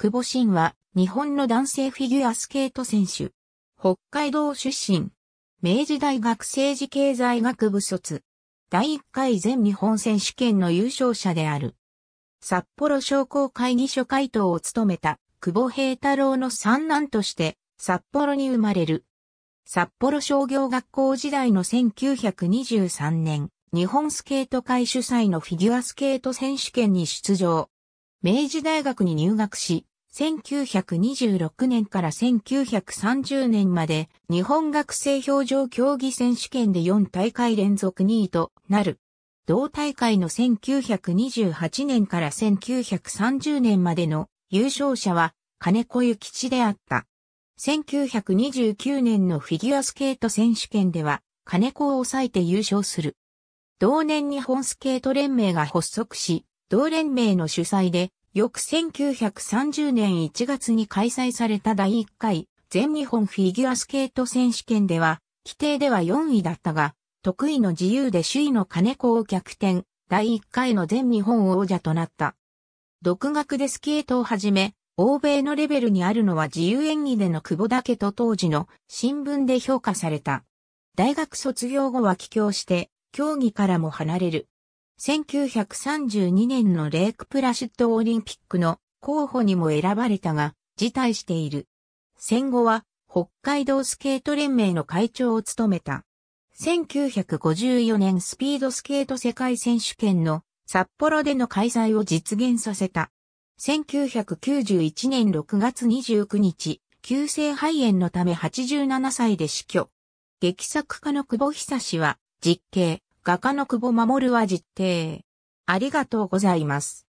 久保慎は、日本の男性フィギュアスケート選手。北海道出身。明治大学政治経済学部卒。第1回全日本選手権の優勝者である。札幌商工会議所会頭を務めた久保平太郎の三男として札幌に生まれる。札幌商業学校時代の1923年、日本スケート会主催のフィギュアスケート選手権に出場。明治大学に入学し、1926年から1930年まで日本学生表情競技選手権で4大会連続2位となる。同大会の1928年から1930年までの優勝者は金子幸吉であった。1929年のフィギュアスケート選手権では金子を抑えて優勝する。同年日本スケート連盟が発足し、同連盟の主催で翌1930年1月に開催された第1回全日本フィギュアスケート選手権では、規定では4位だったが、得意の自由で首位の金子を逆転、第1回の全日本王者となった。独学でスケートを始め、欧米のレベルにあるのは自由演技での久保だけと当時の新聞で評価された。大学卒業後は帰郷して、競技からも離れる。1932年のレイクプラシッドオリンピックの候補にも選ばれたが、辞退している。戦後は北海道スケート連盟の会長を務めた。1954年スピードスケート世界選手権の札幌での開催を実現させた。1991年6月29日、急性肺炎のため87歳で死去。劇作家の久保久氏は、実刑、画家の久保守は実定。ありがとうございます。